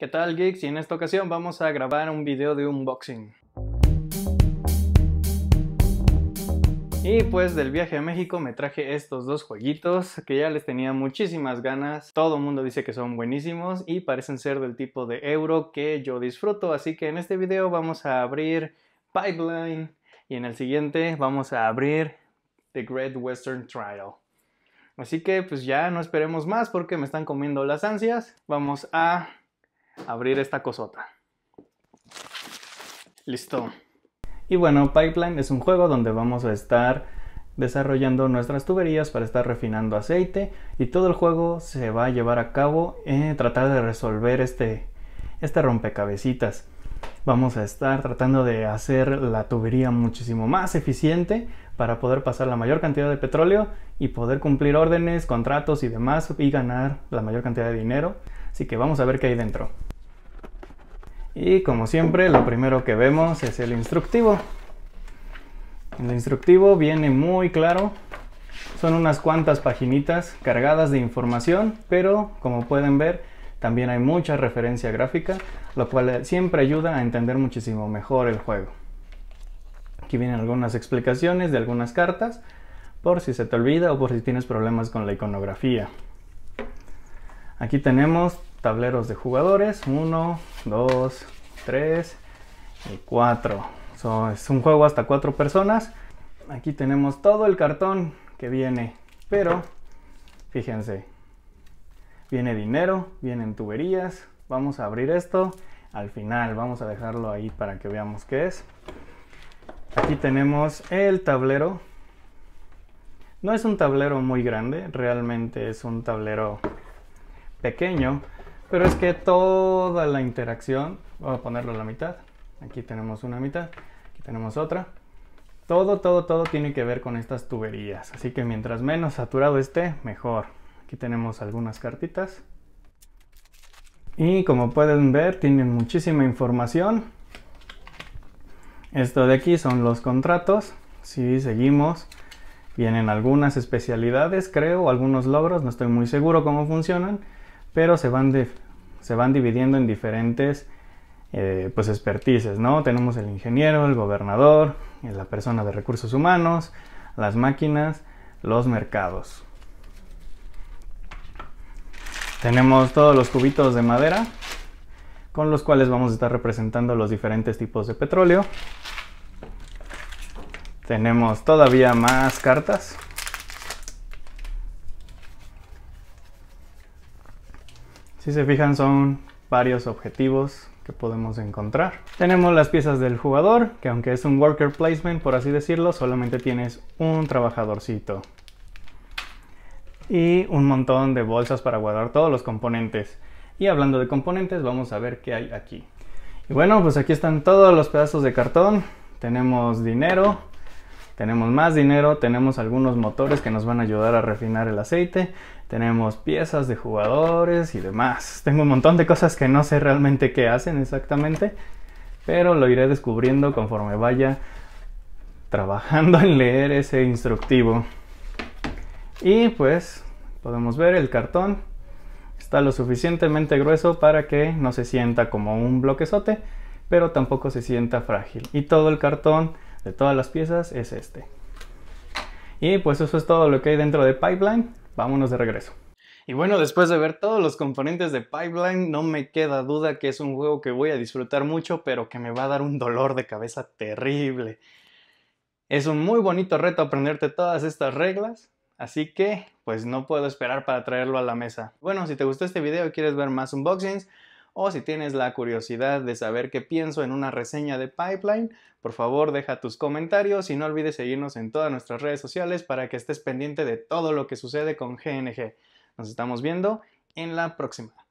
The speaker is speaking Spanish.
¿Qué tal geeks? Y en esta ocasión vamos a grabar un video de unboxing. Y pues del viaje a México me traje estos dos jueguitos que ya les tenía muchísimas ganas. Todo el mundo dice que son buenísimos y parecen ser del tipo de euro que yo disfruto. Así que en este video vamos a abrir Pipeline y en el siguiente vamos a abrir The Great Western Trial. Así que pues ya no esperemos más porque me están comiendo las ansias. Vamos a abrir esta cosota. Listo. Y bueno, Pipeline es un juego donde vamos a estar desarrollando nuestras tuberías para estar refinando aceite y todo el juego se va a llevar a cabo en eh, tratar de resolver este, este rompecabecitas. Vamos a estar tratando de hacer la tubería muchísimo más eficiente para poder pasar la mayor cantidad de petróleo y poder cumplir órdenes, contratos y demás y ganar la mayor cantidad de dinero. Así que vamos a ver qué hay dentro. Y como siempre, lo primero que vemos es el instructivo. El instructivo viene muy claro. Son unas cuantas paginitas cargadas de información, pero como pueden ver, también hay mucha referencia gráfica, lo cual eh, siempre ayuda a entender muchísimo mejor el juego. Aquí vienen algunas explicaciones de algunas cartas, por si se te olvida o por si tienes problemas con la iconografía. Aquí tenemos tableros de jugadores. 1, 2, 3 y 4. es un juego hasta 4 personas. Aquí tenemos todo el cartón que viene. Pero, fíjense, viene dinero, vienen tuberías. Vamos a abrir esto al final. Vamos a dejarlo ahí para que veamos qué es. Aquí tenemos el tablero. No es un tablero muy grande, realmente es un tablero pequeño, pero es que toda la interacción, voy a ponerlo a la mitad, aquí tenemos una mitad, aquí tenemos otra. Todo, todo, todo tiene que ver con estas tuberías, así que mientras menos saturado esté, mejor. Aquí tenemos algunas cartitas. Y como pueden ver, tienen muchísima información. Esto de aquí son los contratos. Si seguimos, vienen algunas especialidades, creo, algunos logros, no estoy muy seguro cómo funcionan, pero se van de se van dividiendo en diferentes eh, pues expertices, ¿no? Tenemos el ingeniero, el gobernador, la persona de recursos humanos, las máquinas, los mercados. Tenemos todos los cubitos de madera con los cuales vamos a estar representando los diferentes tipos de petróleo. Tenemos todavía más cartas Si se fijan son varios objetivos que podemos encontrar. Tenemos las piezas del jugador, que aunque es un worker placement, por así decirlo, solamente tienes un trabajadorcito. Y un montón de bolsas para guardar todos los componentes. Y hablando de componentes, vamos a ver qué hay aquí. Y bueno, pues aquí están todos los pedazos de cartón. Tenemos dinero, tenemos más dinero, tenemos algunos motores que nos van a ayudar a refinar el aceite, tenemos piezas de jugadores y demás. Tengo un montón de cosas que no sé realmente qué hacen exactamente, pero lo iré descubriendo conforme vaya trabajando en leer ese instructivo. Y pues podemos ver el cartón está lo suficientemente grueso para que no se sienta como un bloquezote, pero tampoco se sienta frágil. Y todo el cartón de todas las piezas es este. Y pues eso es todo lo que hay dentro de Pipeline. Vámonos de regreso. Y bueno, después de ver todos los componentes de Pipeline, no me queda duda que es un juego que voy a disfrutar mucho, pero que me va a dar un dolor de cabeza terrible. Es un muy bonito reto aprenderte todas estas reglas, así que pues no puedo esperar para traerlo a la mesa. Bueno, si te gustó este video y quieres ver más unboxings, o si tienes la curiosidad de saber qué pienso en una reseña de Pipeline, por favor deja tus comentarios y no olvides seguirnos en todas nuestras redes sociales para que estés pendiente de todo lo que sucede con GNG. Nos estamos viendo en la próxima.